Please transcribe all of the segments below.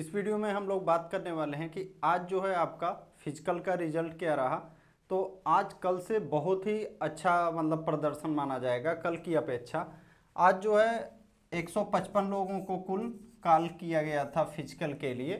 इस वीडियो में हम लोग बात करने वाले हैं कि आज जो है आपका फिजिकल का रिजल्ट क्या रहा तो आज कल से बहुत ही अच्छा मतलब प्रदर्शन माना जाएगा कल की अपेक्षा आज जो है 155 लोगों को कुल कॉल किया गया था फिजिकल के लिए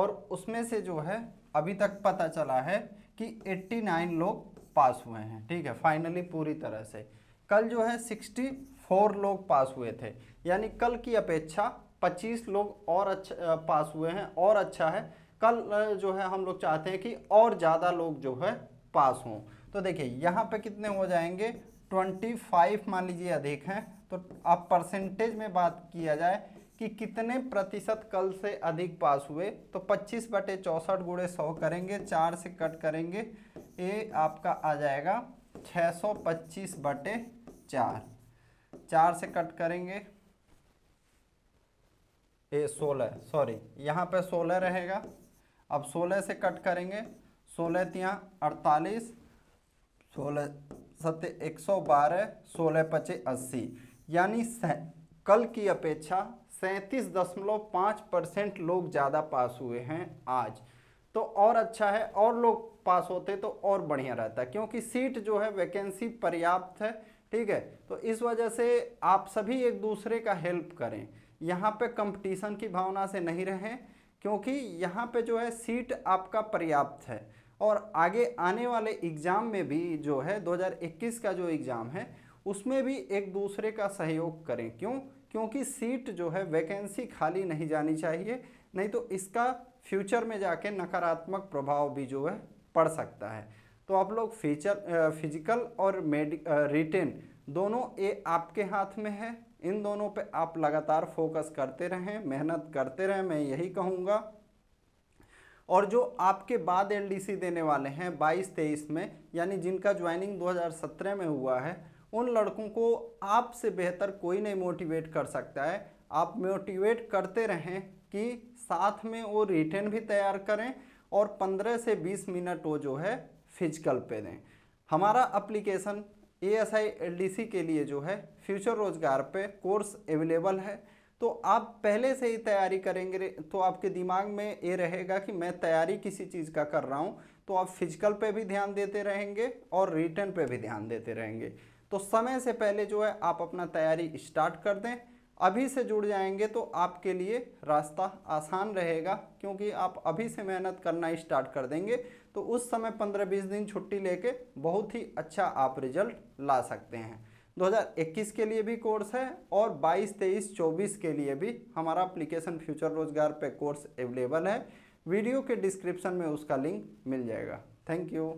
और उसमें से जो है अभी तक पता चला है कि 89 लोग पास हुए हैं ठीक है फाइनली पूरी तरह से कल जो है 64 लोग पास हुए थे यानी कल की अपेक्षा पच्चीस लोग और अच्छा पास हुए हैं और अच्छा है कल जो है हम लोग चाहते हैं कि और ज़्यादा लोग जो है पास हों तो देखिए यहाँ पे कितने हो जाएंगे ट्वेंटी फाइव मान लीजिए अधिक हैं तो अब परसेंटेज में बात किया जाए कि कितने प्रतिशत कल से अधिक पास हुए तो पच्चीस बटे चौंसठ गुड़े सौ करेंगे चार से कट करेंगे ये आपका आ जाएगा 625 बटे चार चार से कट करेंगे ए सोलह सॉरी यहाँ पे सोलह रहेगा अब सोलह से कट करेंगे सोलह तिया अड़तालीस सोलह सत्य एक सौ बारह सोलह पचे अस्सी यानी कल की अपेक्षा सैंतीस दशमलव पाँच परसेंट लोग ज़्यादा पास हुए हैं आज तो और अच्छा है और लोग पास होते तो और बढ़िया रहता क्योंकि सीट जो है वैकेंसी पर्याप्त है ठीक है तो इस वजह से आप सभी एक दूसरे का हेल्प करें यहाँ पे कंपटीशन की भावना से नहीं रहें क्योंकि यहाँ पे जो है सीट आपका पर्याप्त है और आगे आने वाले एग्ज़ाम में भी जो है 2021 का जो एग्ज़ाम है उसमें भी एक दूसरे का सहयोग करें क्यों क्योंकि सीट जो है वैकेंसी खाली नहीं जानी चाहिए नहीं तो इसका फ्यूचर में जाके नकारात्मक प्रभाव भी जो है पड़ सकता है तो आप लोग फीचर फिजिकल और मेडिक रिटेन दोनों ये आपके हाथ में है इन दोनों पे आप लगातार फोकस करते रहें मेहनत करते रहें मैं यही कहूँगा और जो आपके बाद एलडीसी देने वाले हैं 22 तेईस में यानी जिनका ज्वाइनिंग 2017 में हुआ है उन लड़कों को आपसे बेहतर कोई नहीं मोटिवेट कर सकता है आप मोटिवेट करते रहें कि साथ में वो रिटर्न भी तैयार करें और 15 से 20 मिनट वो जो है फिजिकल पे दें हमारा application A S I L D C के लिए जो है फ्यूचर रोजगार पे कोर्स अवेलेबल है तो आप पहले से ही तैयारी करेंगे तो आपके दिमाग में ये रहेगा कि मैं तैयारी किसी चीज़ का कर रहा हूँ तो आप फिजिकल पे भी ध्यान देते रहेंगे और रिटर्न पे भी ध्यान देते रहेंगे तो समय से पहले जो है आप अपना तैयारी स्टार्ट कर दें अभी से जुड़ जाएंगे तो आपके लिए रास्ता आसान रहेगा क्योंकि आप अभी से मेहनत करना स्टार्ट कर देंगे तो उस समय 15-20 दिन छुट्टी लेके बहुत ही अच्छा आप रिजल्ट ला सकते हैं 2021 के लिए भी कोर्स है और 22, 23, 24 के लिए भी हमारा अप्लीकेशन फ्यूचर रोजगार पे कोर्स अवेलेबल है वीडियो के डिस्क्रिप्शन में उसका लिंक मिल जाएगा थैंक यू